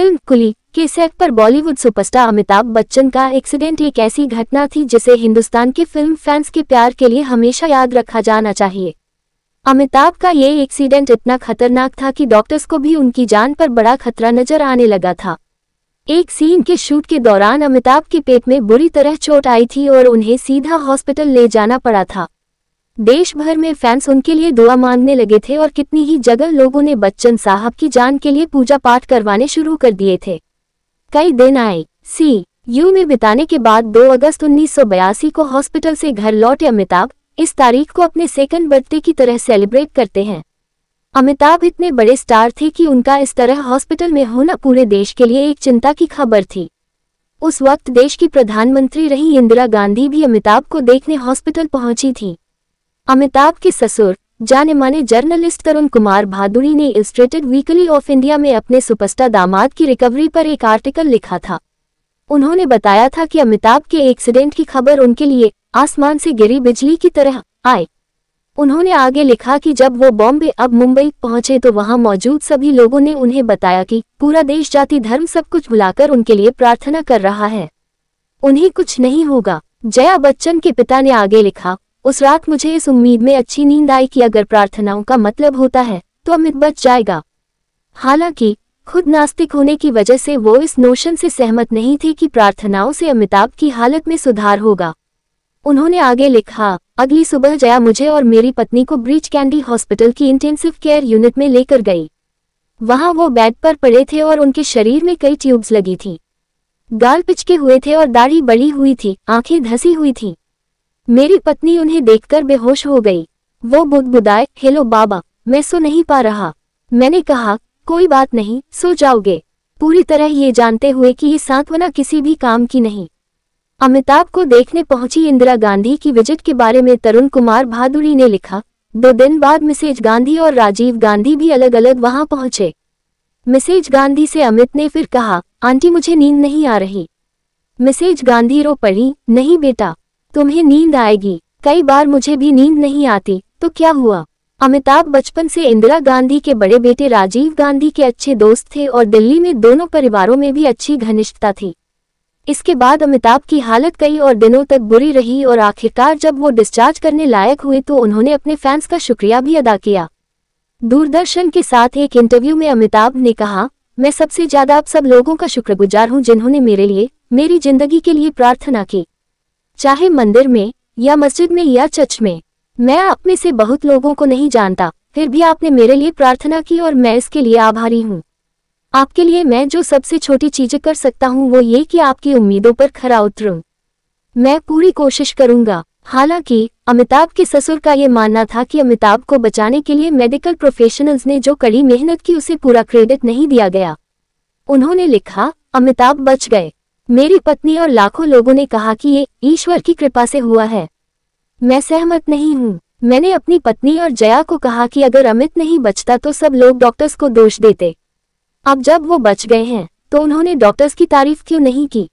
film कुली के set पर Bollywood superstar Amitabh Bachchan का एक्सीडेंट एक ऐसी घटना थी जिसे हिंदुस्तान के फिल्म फैंस के प्यार के लिए हमेशा याद रखा जाना चाहिए अमिताभ का ये एक्सीडेंट इतना खतरनाक था कि डॉक्टर्स को भी उनकी जान पर बड़ा खतरा नजर आने लगा था एक सीन के शूट के दौरान अमिताभ के पेट में बुरी तरह चोट आई थी और उन्हें सीधा हॉस्पिटल ले जाना पड़ा था देश भर में फैंस उनके लिए दुआ मांगने लगे थे और कितनी ही जगह लोगों ने बच्चन साहब की जान के लिए पूजा पाठ करवाने शुरू कर दिए थे कई दिन आए सी यू में बिताने के बाद 2 अगस्त उन्नीस को हॉस्पिटल से घर लौटे अमिताभ इस तारीख को अपने सेकंड बर्थडे की तरह सेलिब्रेट करते हैं अमिताभ इतने बड़े स्टार थे कि उनका इस तरह हॉस्पिटल में होना पूरे देश के लिए एक चिंता की खबर थी उस वक्त देश की प्रधानमंत्री रही इंदिरा गांधी भी अमिताभ को देखने हॉस्पिटल पहुंची थी अमिताभ के ससुर जाने माने जर्नलिस्ट तरुण कुमार भादुड़ी ने इलस्ट्रेटेड वीकली ऑफ इंडिया में अपने सुपरस्टार दामाद की रिकवरी पर एक आर्टिकल लिखा था उन्होंने बताया था कि अमिताभ के एक्सीडेंट की खबर उनके लिए आसमान से गिरी बिजली की तरह आए उन्होंने आगे लिखा कि जब वो बॉम्बे अब मुंबई पहुंचे तो वहां मौजूद सभी लोगों ने उन्हें बताया कि पूरा देश जाति धर्म सब कुछ भुलाकर उनके लिए प्रार्थना कर रहा है उन्हें कुछ नहीं होगा जया बच्चन के पिता ने आगे लिखा उस रात मुझे इस उम्मीद में अच्छी नींद आई कि अगर प्रार्थनाओं का मतलब होता है तो अमित बच जाएगा हालांकि खुद नास्तिक होने की वजह से वो इस नोशन से सहमत नहीं थे कि प्रार्थनाओं से अमिताभ की हालत में सुधार होगा उन्होंने आगे लिखा अगली सुबह जया मुझे और मेरी पत्नी को ब्रिज कैंडी हॉस्पिटल की इंटेंसिव केयर यूनिट में लेकर गई वहां वो बेड पर पड़े थे और उनके शरीर में कई ट्यूब्स लगी थी गाल पिचके हुए थे और दाढ़ी बड़ी हुई थी आंखें धसी हुई थी मेरी पत्नी उन्हें देखकर बेहोश हो गई वो बुदबुदाए हेलो बाबा मैं सो नहीं पा रहा मैंने कहा कोई बात नहीं सो जाओगे पूरी तरह ये जानते हुए कि ये सांत्वना किसी भी काम की नहीं अमिताभ को देखने पहुंची इंदिरा गांधी की विजिट के बारे में तरुण कुमार भादुड़ी ने लिखा दो दिन बाद मिसेज गांधी और राजीव गांधी भी अलग अलग वहां पहुंचे मिसेज गांधी से अमित ने फिर कहा आंटी मुझे नींद नहीं आ रही मिसेज गांधी रो पड़ी नहीं बेटा तुम्हें नींद आएगी कई बार मुझे भी नींद नहीं आती तो क्या हुआ अमिताभ बचपन से इंदिरा गांधी के बड़े बेटे राजीव गांधी के अच्छे दोस्त थे और दिल्ली में दोनों परिवारों में भी अच्छी घनिष्ठता थी इसके बाद अमिताभ की हालत कई और दिनों तक बुरी रही और आखिरकार जब वो डिस्चार्ज करने लायक हुए तो उन्होंने अपने फैंस का शुक्रिया भी अदा किया दूरदर्शन के साथ एक इंटरव्यू में अमिताभ ने कहा मैं सबसे ज्यादा आप सब लोगों का शुक्रगुजार हूं जिन्होंने मेरे लिए मेरी जिंदगी के लिए प्रार्थना की चाहे मंदिर में या मस्जिद में या चर्च में मैं आप में से बहुत लोगों को नहीं जानता फिर भी आपने मेरे लिए प्रार्थना की और मैं इसके लिए आभारी हूँ आपके लिए मैं जो सबसे छोटी चीजें कर सकता हूँ वो ये कि आपकी उम्मीदों पर खरा उतरू मैं पूरी कोशिश करूँगा हालांकि अमिताभ के ससुर का ये मानना था कि अमिताभ को बचाने के लिए मेडिकल प्रोफेशनल्स ने जो कड़ी मेहनत की उसे पूरा क्रेडिट नहीं दिया गया उन्होंने लिखा अमिताभ बच गए मेरी पत्नी और लाखों लोगों ने कहा कि ये ईश्वर की कृपा से हुआ है मैं सहमत नहीं हूँ मैंने अपनी पत्नी और जया को कहा कि अगर अमित नहीं बचता तो सब लोग डॉक्टर्स को दोष देते अब जब वो बच गए हैं तो उन्होंने डॉक्टर्स की तारीफ क्यों नहीं की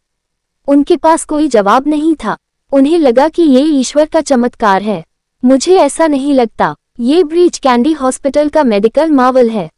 उनके पास कोई जवाब नहीं था उन्हें लगा कि ये ईश्वर का चमत्कार है मुझे ऐसा नहीं लगता ये ब्रिज कैंडी हॉस्पिटल का मेडिकल मावल है